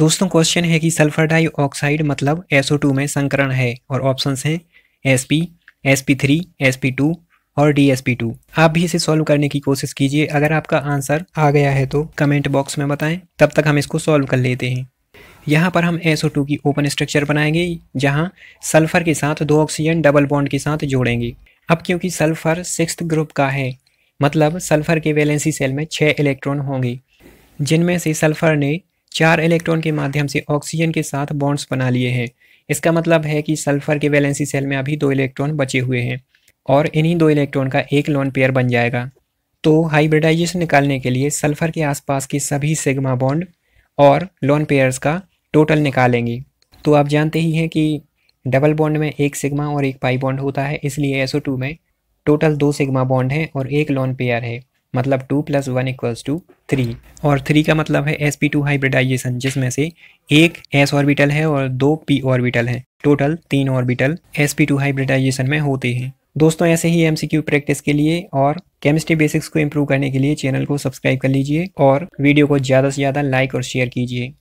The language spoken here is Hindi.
दोस्तों क्वेश्चन है कि सल्फर डाइऑक्साइड मतलब SO2 में संकरण है और ऑप्शंस हैं SP, SP3, SP2 और DSP2 आप भी इसे सॉल्व करने की कोशिश कीजिए अगर आपका आंसर आ गया है तो कमेंट बॉक्स में बताएं तब तक हम इसको सॉल्व कर लेते हैं यहाँ पर हम SO2 की ओपन स्ट्रक्चर बनाएंगे जहाँ सल्फर के साथ दो ऑक्सीजन डबल बॉन्ड के साथ जोड़ेंगे अब क्योंकि सल्फर सिक्स ग्रुप का है मतलब सल्फर के वैलेंसी सेल में छः इलेक्ट्रॉन होंगे जिनमें से सल्फर ने चार इलेक्ट्रॉन के माध्यम से ऑक्सीजन के साथ बॉन्ड्स बना लिए हैं इसका मतलब है कि सल्फर के वैलेंसी सेल में अभी दो इलेक्ट्रॉन बचे हुए हैं और इन्हीं दो इलेक्ट्रॉन का एक लोन पेयर बन जाएगा तो हाइब्रिडाइजेशन निकालने के लिए सल्फर के आसपास के सभी सिग्मा बॉन्ड और लोन पेयर्स का टोटल निकालेंगे तो आप जानते ही हैं कि डबल बॉन्ड में एक सिग्मा और एक पाई बॉन्ड होता है इसलिए एसओ टू में टोटल दो सिग्मा बॉन्ड हैं और एक लोन पेयर है मतलब two plus one equals to three और थ्री का मतलब है एस पी टू हाइब्रिडाइजेशन जिसमें से एक एस ऑर्बिटल है और दो पी ऑर्बिटल है टोटल तीन orbital S P two hybridisation में होते हैं दोस्तों ऐसे ही एमसीक्यू प्रैक्टिस के लिए और केमिस्ट्री बेसिक्स को इम्प्रूव करने के लिए चैनल को सब्सक्राइब कर लीजिए और वीडियो को ज़्यादा से ज़्यादा लाइक और शेयर कीजिए